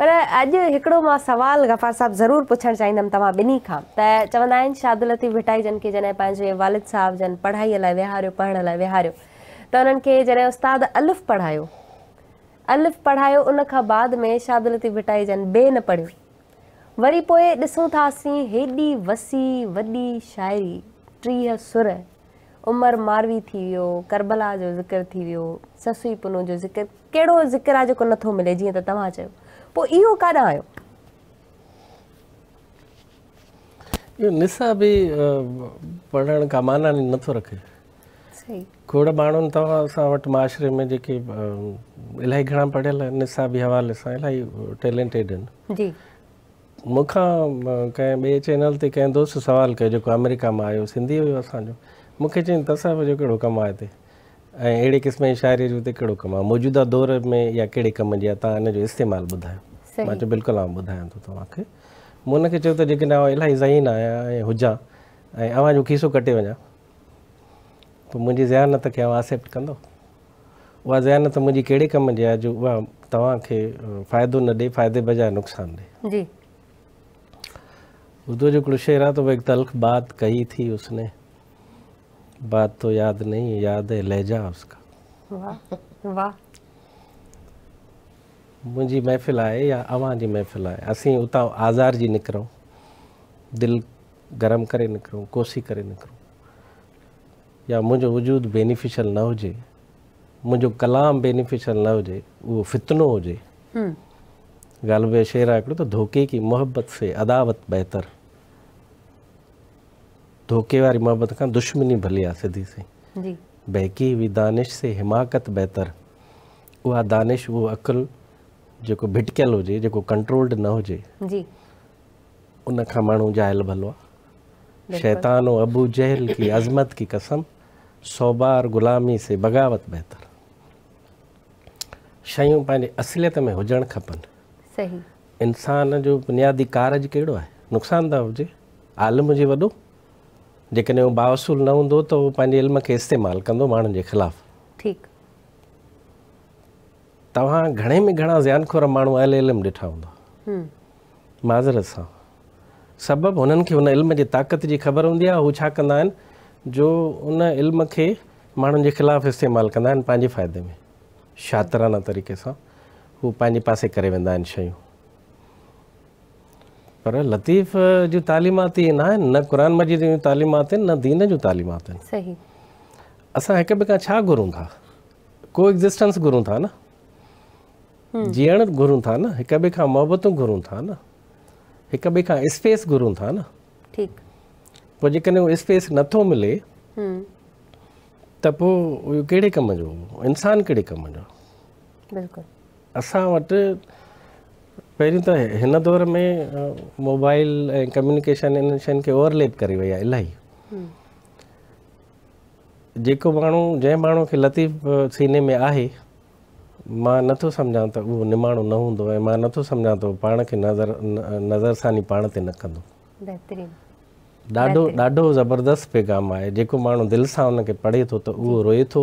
पर अॼु हिकिड़ो मां सुवालु गफ़ार साहब ज़रूर पुछणु चाहींदमि तव्हां ॿिन्ही खां त चवंदा आहिनि शादुलती भिटाई जन खे जॾहिं पंहिंजे वालिद साहब जन पढ़ाईअ लाइ विहारियो पढ़ण लाइ विहारियो त उन्हनि खे जॾहिं उस्ताद अलिफ़ पढ़ायो अलिफ़ पढ़ायो उन खां बाद में शादुलती भिटाई जन ॿिए न पढ़ियो वरी पोइ ॾिसूं था असीं हेॾी वसी वॾी शाइरी टीह सुर उमर मारवी थी वियो करबला जो ज़िकिर थी वियो ससुई पुनो जो ज़िकिर कहिड़ो ज़िकर आहे जेको नथो मिले जीअं त तव्हां चयो पोइ इहो इहो आयो निसा बि पढ़ण खां माना नथो रखे घोड़ माण्हुनि तव्हां असां वटि माशरे में जेके इलाही घणा पढ़ियल आहिनि निसाबी हवाले सां इलाही टैलेंटेड आहिनि मूंखां कंहिं ॿिए चैनल ते कंहिं दोस्त सुवाल कयो जेको अमेरिका मां आयो सिंधी हुयो असांजो मूंखे चई तसव जो कहिड़ो कमु आहे हिते ऐं अहिड़े क़िस्म जी शाइरी जो हिते कहिड़ो कमु आहे मौजूदा दौर में या कहिड़े कम जी आहे तव्हां हिन जो इस्तेमालु ॿुधायो मां चयो बिल्कुलु आउं ॿुधायां थो तव्हांखे मूं हुनखे चयो त जेकॾहिं ज़हीन आहियां ऐं हुजां जो खीसो कटे वञा पोइ मुंहिंजी ज़यानत खे एक्सेप्ट कंदो उहा ज़यानत मुंहिंजी कहिड़े कम की आहे जो उहा तव्हांखे फ़ाइदो न ॾे फ़ाइदे बजाए नुक़सानु ॾे उर्दू जो शेर आहे त उहा तलख बात कही थी उसने बात तो याद नहीं याद है लहजा उसका वाह वाह मुंहिंजी महफ़िल आहे या अव्हां जी महफ़िल आहे असीं उतां आज़ार जी निकिरूं दिलि गरम करे निकिरूं कोसी करे निकिरूं या मुंहिंजो वजूद बेनिफिशल न हो मुंहिंजो कलाम बेनिफिशल न हो उहो फितनो हुजे ग़ालिब हम्म। शेर आहे हिकिड़ो धोखे की मोहब्बत से अदावत बेहतर धोखे वारी मोहबत खां दुश्मनी भली आ सिधी साईं बहकी हुई दानिश से हिमाकत बेहतर उहा दानिश उहो अकुलु जेको भिटकियल हुजे जेको कंट्रोल्ड न हुजे उनखां माण्हू जायल भलो आहे शैतानो अबू जहल की अज़मत की कसम सोबार गुलामी से बग़ावत बहितर पंहिंजे असलियत में हुजणु खपनि इंसान जो बुनियादी कारज कहिड़ो आहे नुक़सानदारु हुजे आलमु हुजे वॾो जेकॾहिं उहो बावसूल न हूंदो त उहो पंहिंजे इल्म खे इस्तेमालु कंदो माण्हुनि जे ख़िलाफ़ु ठीकु तव्हां घणे में घणा ज़्यानखोर माण्हू अल इल्मु ॾिठा हूंदा माज़र सां सबबु हुननि खे हुन इल्म जी ताक़त जी ख़बर हूंदी आहे हू छा कंदा आहिनि जो उन इल्म खे माण्हुनि जे ख़िलाफ़ु इस्तेमालु कंदा आहिनि पंहिंजे फ़ाइदे में शातराना तरीक़े सां हू पंहिंजे पासे करे वेंदा आहिनि शयूं पर लतीफ़ जी तालीमात न आहिनि न क़ुर मजिद जी तालीमात आहिनि न दीन जूं तालीमात आहिनि सही असां हिक ॿिए खां छा घुरूं था को एग्ज़िस्टेंस घुरूं था न जीअण घुरूं था न हिक ॿिए खां मोहबतूं घुरूं था न हिक ॿिए खां स्पेस घुरूं था न ठीकु पोइ जेकॾहिं उहो स्पेस नथो मिले त पोइ इहो कहिड़े कम जो इंसान असां वटि पहिरियों त हिन दौर में मोबाइल ऐं कम्युनिकेशन इन शयुनि खे ओवरलेप करे वई आहे इलाही जेको माण्हू जंहिं माण्हू खे लतीफ़ सीने में आहे मां नथो समझा तो वो निमाणो न हुंदो ऐं मां नथो सम्झां त उहो पाण के नज़र नजर सानी पाण ते न कंदो डाडो डाडो ज़बरदस्त पैगाम आहे जेको मानो दिल सा उन के पढ़े तो तो वो रोए तो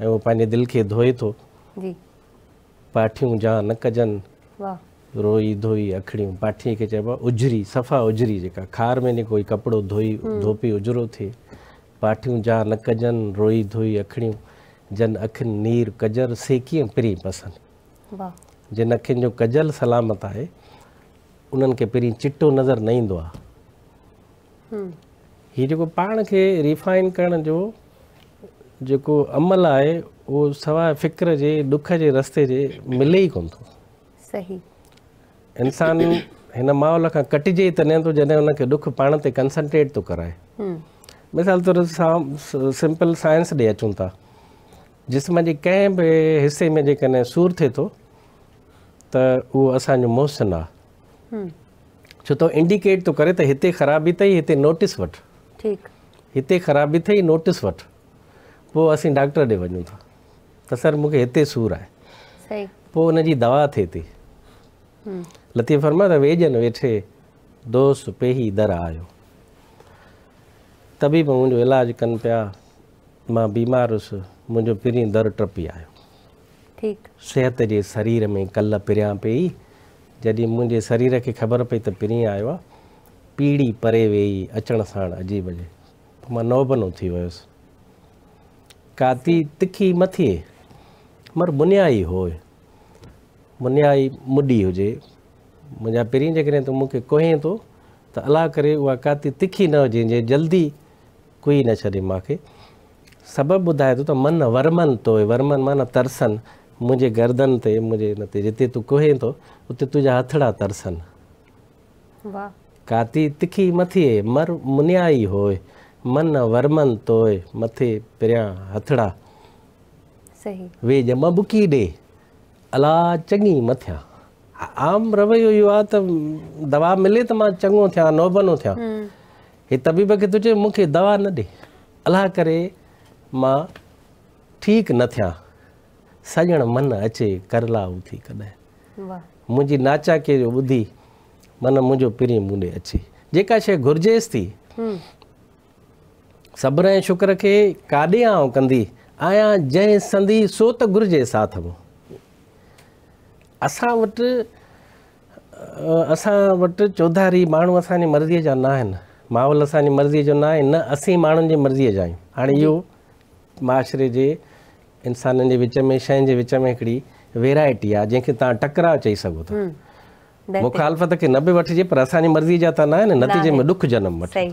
ए वो पंहिंजे दिल के धोए तो जी पाठियों जा न वाह रोई धोई अखड़ियूं पाठी के चबा उजरी सफ़ा उजरी जेका खार में ने कोई कपड़ो धोई हम्म। धोपी उजरो थे पाठियों जा न कजनि रोई धोई अखड़ियूं जन नीर कजर सेकी ऐं पिरी पसंदि जिन अखियुनि जो कजल सलामत आहे उन्हनि खे पिरी चिटो नज़र न ईंदो आहे हीउ जेको पाण खे रिफाइन करण जो जेको अमल आहे उहो सवाइ फ़िक्र जे डुख जे रस्ते जे मिले ई कोन थो सही इंसानु हिन माहौल खां कटिजे ई त न थो जॾहिं हुनखे डुख पाण ते कंसंट्रेट थो कराए मिसाल तौर सां सिंपल साइंस ॾे अचूं था जिसम के कें भी हिस्से में जेकॾहिं सूर थे तो असो मौसन आ मोसन आहे हम्म। छो त इंडिकेट थो करे त हिते ख़राबी अथई हिते नोटिस वठि ठीकु हिते ख़राबी अथई नोटिस वठि पोइ असीं डॉक्टर ॾे वञूं था त सर मूंखे हिते सूरु आहे पोइ हुनजी दवा थे थी हम्म। लती फरमा त वेजनि वेठे दोस्त पेही दर आयो तभी मुंहिंजो इलाजु कनि पिया मां बीमार हुउसि मुंहिंजो पहिरीं दर टपी आयो ठीकु सिहत जे शरीर में कल्ह पिरियां पई जॾहिं मुंहिंजे शरीर खे ख़बर पई त पहिरीं आयो आहे पीड़ी परे वेही अचण साण अजीब जे मां नौबनो थी वियुसि काती तिखी मथे मर मुनियाई हो मुनियाई मुॾी हुजे मुंहिंजा पहिरीं जेकॾहिं तूं मूंखे कुहें थो त अलाह करे उहा काती तिखी न हुजे जल्दी कोई न छॾे मूंखे सबबु ॿुधाए तो, तो मन वर्मन तो वर्मन मन तरसन मुझे गर्दन ते मुंहिंजे हिन जिते तूं कोहे थो तो, उते तुंहिंजा हथड़ा तरसनि काती तिखी मथिए मर मुनियाई होए मन वर्मन तोए मथे पिरियां हथड़ा सही वे ॼम बुकी ॾे अला चङी मथियां आम रवैयो इहो आहे त दवा मिले त मां चङो थियां नौबनो थियां हम्म। हे तबीब खे तुंहिंजे मूंखे दवा न ॾे अलाह करे मां ठीकु न थियां सॼण मन अचे करला उथी कॾहिं मुंहिंजी नाचा के जो ॿुधी मन मुंहिंजो प्री मुने अचे जेका शइ घुर्जेसि थी सब्र सब्रए शुक्र खे काॾे ऐं कंदी आहियां जंहिं संदी सो त घुरिजे साथ असां वटि असां वटि चौधारी माण्हू असांजी मर्ज़ीअ जा न आहिनि माहौल असांजी मर्ज़ीअ जो न आहे न असीं माण्हुनि जी मर्ज़ीअ जा आहियूं हाणे इहो माशरे जे इंसाननि जे विच में शयुनि जे विच में हिकिड़ी वेराइटी आहे जंहिंखे तव्हां टकराव चई सघो था मुखालफ़त खे न बि वठिजे पर असांजी मर्ज़ी जा त न आहिनि नतीजे में ॾुख जनम वठो